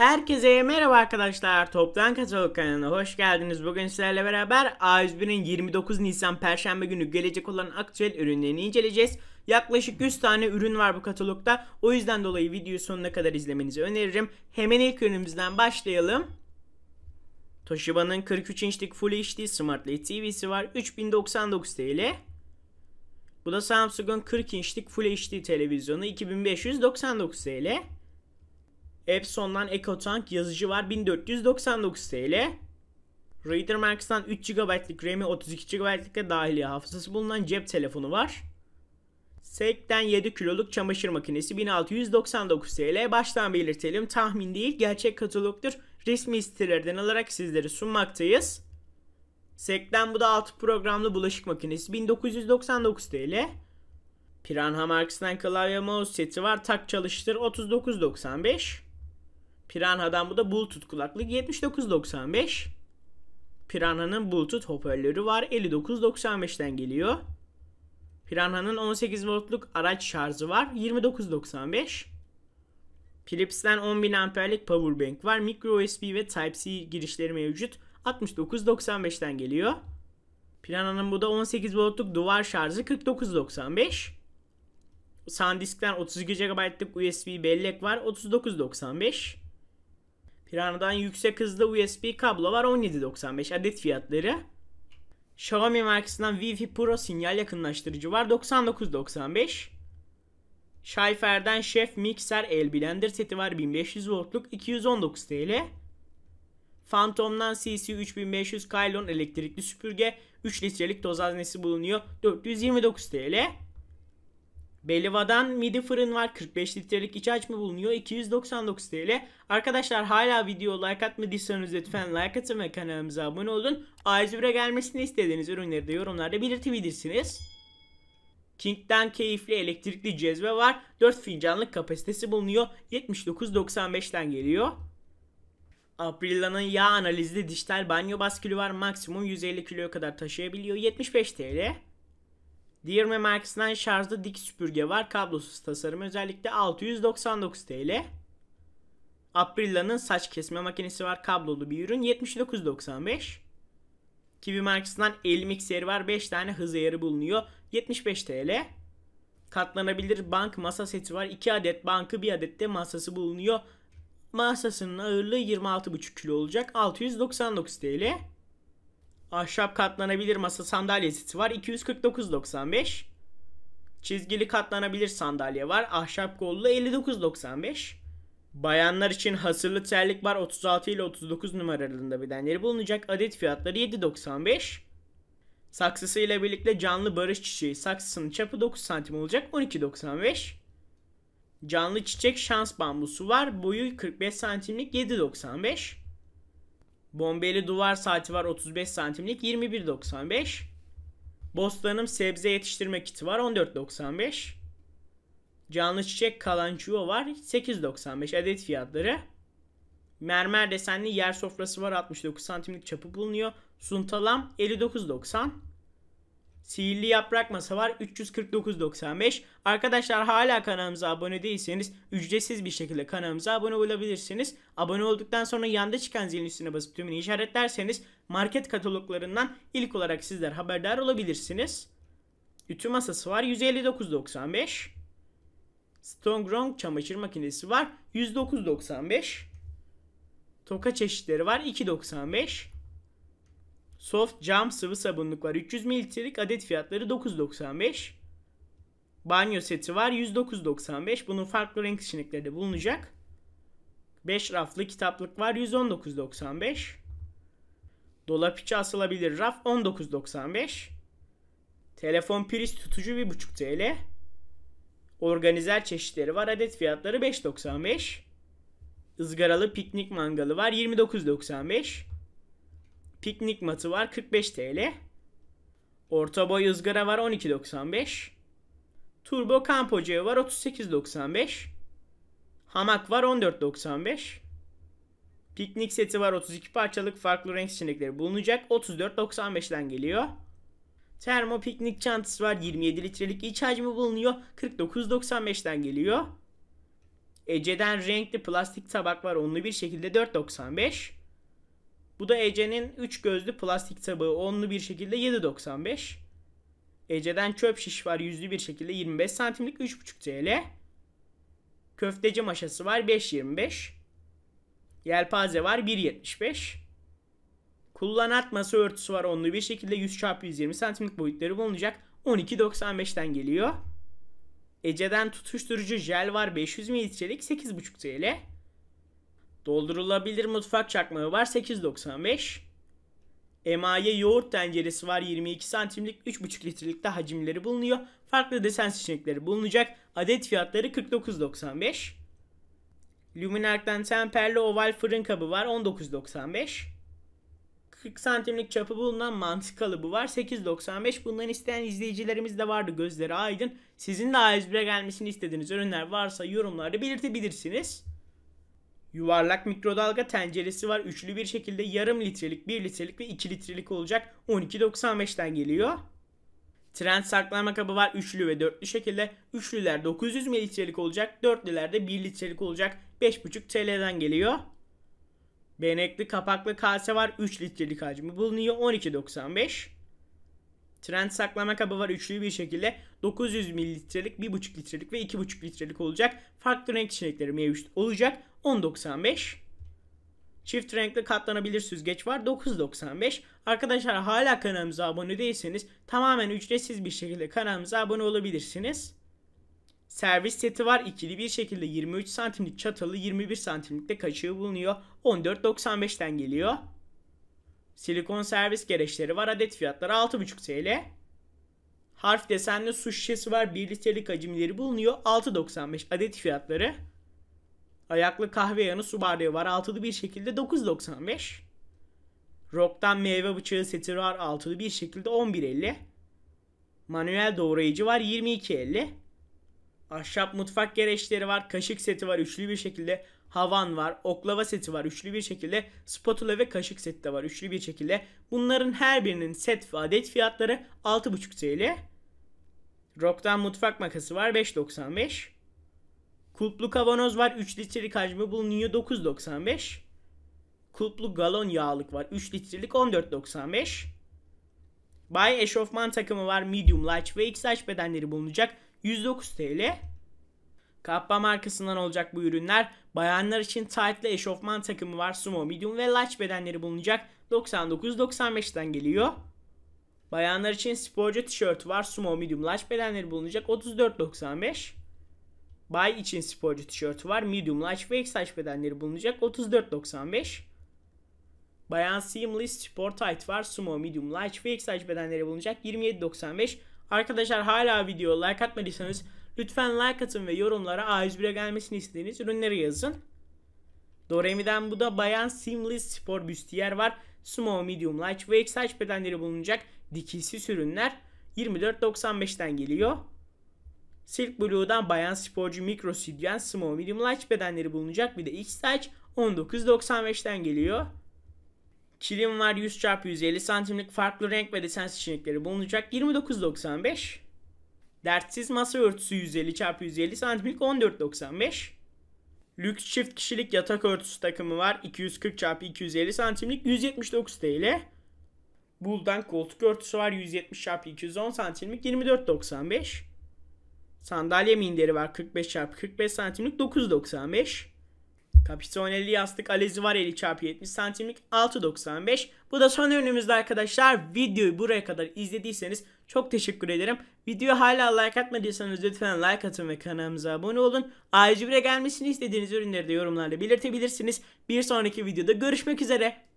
Herkese merhaba arkadaşlar. Toptan Katalog kanalına hoş geldiniz. Bugün sizlerle beraber A101'in 29 Nisan Perşembe günü gelecek olan aktüel ürünlerini inceleyeceğiz. Yaklaşık 100 tane ürün var bu katalogda. O yüzden dolayı videoyu sonuna kadar izlemenizi öneririm. Hemen ilk ürünümüzden başlayalım. Toshiba'nın 43 inçlik Full HD Smart LED TV'si var. 3099 TL. Bu da Samsung'un 40 inçlik Full HD televizyonu 2599 TL. Epson'dan EcoTank yazıcı var 1499 TL. Reader Max'tan 3 GB'lik RAM'i 32 GB'lik de dahili hafızası bulunan cep telefonu var. Sekten 7 kiloluk çamaşır makinesi 1699 TL. Baştan belirtelim tahmin değil gerçek katalogdur. Resmi sitelerden alarak sizlere sunmaktayız. Sekten bu da 6 programlı bulaşık makinesi 1999 TL. Piranha markasından klavye mouse seti var. Tak çalıştır 39.95. Piranha'dan bu da Bluetooth kulaklık 79.95. Piranha'nın Bluetooth hoparlörü var 59.95'ten geliyor. Piranha'nın 18 voltluk araç şarjı var 29.95. Philips'ten 10.000 amperlik power bank var. Micro USB ve Type-C girişleri mevcut. 69.95'ten geliyor. Piranha'nın bu da 18 voltluk duvar şarjı 49.95. SanDisk'ten 32 GB'lık USB bellek var 39.95. Piranha'dan yüksek hızlı USB kablo var 17.95 adet fiyatları. Xiaomi markasından Wi-Fi Pro sinyal yakınlaştırıcı var 99.95. Şayfer'den Chef Mixer El Blender seti var 1500 voltluk 219 TL. Phantom'dan CC 3500 Kylon elektrikli süpürge 3 litrelik toz haznesi bulunuyor 429 TL. Beliva'dan midi fırın var. 45 litrelik iç açma bulunuyor. 299 TL. Arkadaşlar hala video like atmadıysanız lütfen like atın ve kanalımıza abone olun. a gelmesini istediğiniz ürünleri de yorumlarda belirtebilirsiniz. King'den keyifli elektrikli cezve var. 4 fincanlık kapasitesi bulunuyor. 79.95'ten geliyor. Aprilla'nın yağ analizli dijital banyo baskülü var. Maksimum 150 kiloya kadar taşıyabiliyor. 75 TL. Diğer markasından şarjlı dik süpürge var. Kablosuz tasarım özellikle 699 TL. Aprilla'nın saç kesme makinesi var. Kablolu bir ürün 79.95. Kiwi markasından el mikseri var. 5 tane hız ayarı bulunuyor. 75 TL. Katlanabilir bank masa seti var. 2 adet bankı bir adet de masası bulunuyor. Masasının ağırlığı 26,5 kilo olacak. 699 TL. Ahşap katlanabilir masa sandalye seti var. 249.95. Çizgili katlanabilir sandalye var. Ahşap kollu 59.95. Bayanlar için hasırlı terlik var. 36 ile 39 numaralarında bedenleri bulunacak. Adet fiyatları 7.95. Saksısı ile birlikte canlı barış çiçeği saksısının çapı 9 santim olacak 12.95. Canlı çiçek şans bambusu var. Boyu 45 santimlik 7.95. Bombeli duvar saati var 35 santimlik 21.95. Bostanım sebze yetiştirme kiti var 14.95. Canlı çiçek kalançuo var 8.95 adet fiyatları. Mermer desenli yer sofrası var 69 santimlik çapı bulunuyor. Suntalam 59.90. Sihirli Yaprak Masa var 349.95. Arkadaşlar hala kanalımıza abone değilseniz ücretsiz bir şekilde kanalımıza abone olabilirsiniz. Abone olduktan sonra yanda çıkan zilin üstüne basıp tümünü işaretlerseniz market kataloglarından ilk olarak sizler haberdar olabilirsiniz. Ütü masası var 159.95. Strong çamaşır makinesi var 109.95. Toka çeşitleri var 2.95. Soft cam sıvı sabunluk var. 300 mililitrelik adet fiyatları 9.95. Banyo seti var 109.95. Bunun farklı renk seçenekleri de bulunacak. 5 raflı kitaplık var 119.95. Dolap içi asılabilir raf 19.95. Telefon priz tutucu 1.5 TL. Organizer çeşitleri var. Adet fiyatları 5.95. Izgaralı piknik mangalı var 29.95. Piknik matı var 45 TL. Orta boy ızgara var 12.95. Turbo kamp ocağı var 38.95. Hamak var 14.95. Piknik seti var 32 parçalık farklı renk seçenekleri bulunacak 34.95'den geliyor. Termo piknik çantası var 27 litrelik iç hacmi bulunuyor 49.95'den geliyor. Ece'den renkli plastik tabak var onlu bir şekilde 4.95. Bu da Ece'nin 3 gözlü plastik sabığı onlu bir şekilde 7.95. Ece'den çöp şiş var yüzlü bir şekilde 25 santimlik 3.5 TL. Köfteci maşası var 5.25. Yelpaze var 1.75. Kullanat masa örtüsü var onlu bir şekilde 100 çarpı 120 santimlik boyutları bulunacak 12.95'ten geliyor. Ece'den tutuşturucu jel var 500 mililitrelik 8.5 TL. Doldurulabilir mutfak çakmağı var 8.95. Emaye yoğurt tenceresi var 22 santimlik 3,5 litrelik de hacimleri bulunuyor. Farklı desen seçenekleri bulunacak. Adet fiyatları 49.95. Luminark'tan temperli oval fırın kabı var 19.95. 40 santimlik çapı bulunan mantık kalıbı var. 8.95 bundan isteyen izleyicilerimiz de vardı gözleri aydın. Sizin de A101'e gelmesini istediğiniz ürünler varsa yorumlarda belirtebilirsiniz. Yuvarlak mikrodalga tenceresi var. Üçlü bir şekilde yarım litrelik, bir litrelik ve iki litrelik olacak. 12.95'ten geliyor. Trend saklama kabı var üçlü ve dörtlü şekilde. Üçlüler 900 mililitrelik olacak. Dörtlüler de 1 litrelik olacak. 5,5 TL'den geliyor. Benekli kapaklı kase var. 3 litrelik hacmi bulunuyor. 12.95. Trend saklama kabı var üçlü bir şekilde. 900 mililitrelik, 1,5 litrelik ve 2,5 litrelik olacak. Farklı renk içerikleri mevcut olacak. 10.95. Çift renkli katlanabilir süzgeç var 9.95. Arkadaşlar hala kanalımıza abone değilseniz tamamen ücretsiz bir şekilde kanalımıza abone olabilirsiniz. Servis seti var ikili bir şekilde 23 santimlik çatalı 21 santimlikte kaşığı bulunuyor. 14.95'ten geliyor. Silikon servis gereçleri var adet fiyatları 6.5 TL. Harf desenli su şişesi var 1 litrelik hacimleri bulunuyor 6.95 adet fiyatları. Ayaklı kahve yanı su bardağı var. Altılı bir şekilde 9.95. Rock'tan meyve bıçağı seti var. Altılı bir şekilde 11.50. Manuel doğrayıcı var 22.50. Ahşap mutfak gereçleri var. Kaşık seti var üçlü bir şekilde. Havan var. Oklava seti var üçlü bir şekilde. Spatula ve kaşık seti de var üçlü bir şekilde. Bunların her birinin set ve adet fiyatları 6.5 TL. Rock'tan mutfak makası var 5.95. Kulplu kavanoz var 3 litrelik hacmi bulunuyor 9.95. Kulplu galon yağlık var 3 litrelik 14.95. Bay eşofman takımı var medium large ve xl bedenleri bulunacak 109 TL. Kappa markasından olacak bu ürünler. Bayanlar için tight'lı eşofman takımı var sumo medium ve large bedenleri bulunacak 99.95'ten geliyor. Bayanlar için sporcu tişörtü var sumo medium large bedenleri bulunacak 34.95. Bay için sporcu tişörtü var. Medium large ve XL bedenleri bulunacak. 34.95. Bayan Seamless Sport Tight var. Sumo Medium Large ve XL bedenleri bulunacak. 27.95. Arkadaşlar hala video like atmadıysanız lütfen like atın ve yorumlara A101'e gelmesini istediğiniz ürünleri yazın. Doremi'den bu da Bayan Seamless Spor Büstiyer var. Small, Medium, Large ve XL bedenleri bulunacak dikilsiz sürünler 24.95'ten geliyor. Silk Blue'dan bayan sporcu mikro sütyen small medium large bedenleri bulunacak. Bir de X large 19.95'ten geliyor. Kilim var 100 x 150 santimlik farklı renk ve desen seçenekleri bulunacak 29.95. Dertsiz masa örtüsü 150 x 150 santimlik 14.95. Lüks çift kişilik yatak örtüsü takımı var 240 x 250 santimlik 179 TL. Buldan koltuk örtüsü var 170 x 210 santimlik 24.95. Sandalye minderi var 45 x 45 santimlik 9.95. Kapitonelli yastık alezi var 50 x 70 santimlik 6.95. Bu da son ürünümüzde arkadaşlar. Videoyu buraya kadar izlediyseniz çok teşekkür ederim. Videoya hala like atmadıysanız lütfen like atın ve kanalımıza abone olun. Ayrıca buraya gelmesini istediğiniz ürünleri de yorumlarda belirtebilirsiniz. Bir sonraki videoda görüşmek üzere.